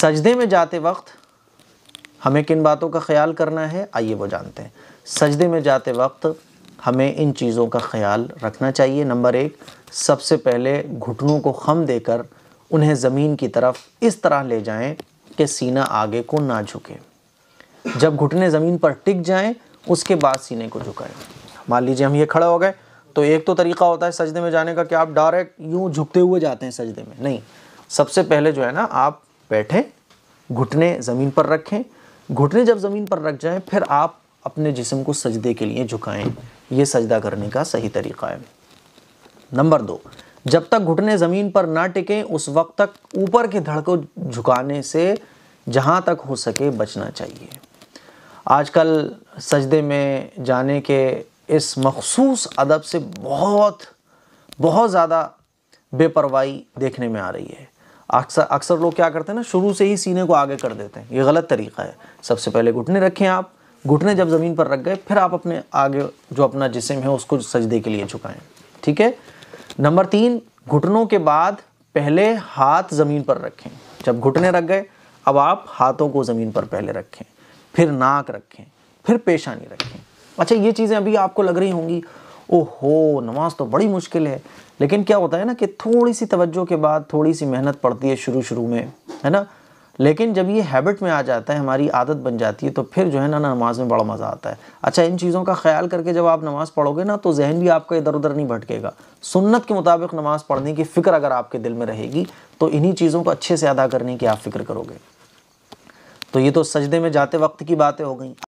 सजदे में जाते वक्त हमें किन बातों का ख्याल करना है आइए वो जानते हैं सजदे में जाते वक्त हमें इन चीज़ों का ख्याल रखना चाहिए नंबर एक सबसे पहले घुटनों को खम देकर उन्हें ज़मीन की तरफ इस तरह ले जाएं कि सीना आगे को ना झुके जब घुटने ज़मीन पर टिक जाएं उसके बाद सीने को झुकाएं मान लीजिए हम ये खड़े हो गए तो एक तो तरीका होता है सजदे में जाने का कि आप डायरेक्ट यूँ झुकते हुए जाते हैं सजदे में नहीं सबसे पहले जो है ना आप बैठें घुटने ज़मीन पर रखें घुटने जब ज़मीन पर रख जाएं फिर आप अपने जिसम को सजदे के लिए झुकाएं ये सजदा करने का सही तरीका है नंबर दो जब तक घुटने ज़मीन पर ना टिकें उस वक्त तक ऊपर की धड़ को झुकाने से जहाँ तक हो सके बचना चाहिए आजकल सजदे में जाने के इस मखसूस अदब से बहुत बहुत ज़्यादा बेपरवाही देखने में आ रही है अक्सर अक्सर लोग क्या करते हैं ना शुरू से ही सीने को आगे कर देते हैं ये गलत तरीका है सबसे पहले घुटने रखें आप घुटने जब ज़मीन पर रख गए फिर आप अपने आगे जो अपना जिसम है उसको सजदे के लिए झुकाएं ठीक है नंबर तीन घुटनों के बाद पहले हाथ ज़मीन पर रखें जब घुटने रख गए अब आप हाथों को ज़मीन पर पहले रखें फिर नाक रखें फिर पेशानी रखें अच्छा ये चीज़ें अभी आपको लग रही होंगी ओहो नमाज तो बड़ी मुश्किल है लेकिन क्या होता है ना कि थोड़ी सी तवज्जो के बाद थोड़ी सी मेहनत पड़ती है शुरू शुरू में है ना लेकिन जब ये हैबिट में आ जाता है हमारी आदत बन जाती है तो फिर जो है ना नमाज में बड़ा मज़ा आता है अच्छा इन चीज़ों का ख्याल करके जब आप नमाज़ पढ़ोगे ना तो जहन भी आपका इधर उधर नहीं भटकेगा सुन्नत के मुताबिक नमाज़ पढ़ने की फ़िक्र अगर आपके दिल में रहेगी तो इन्हीं चीज़ों को अच्छे से अदा करने की आप फ़िक्र करोगे तो ये तो सजदे में जाते वक्त की बातें हो गई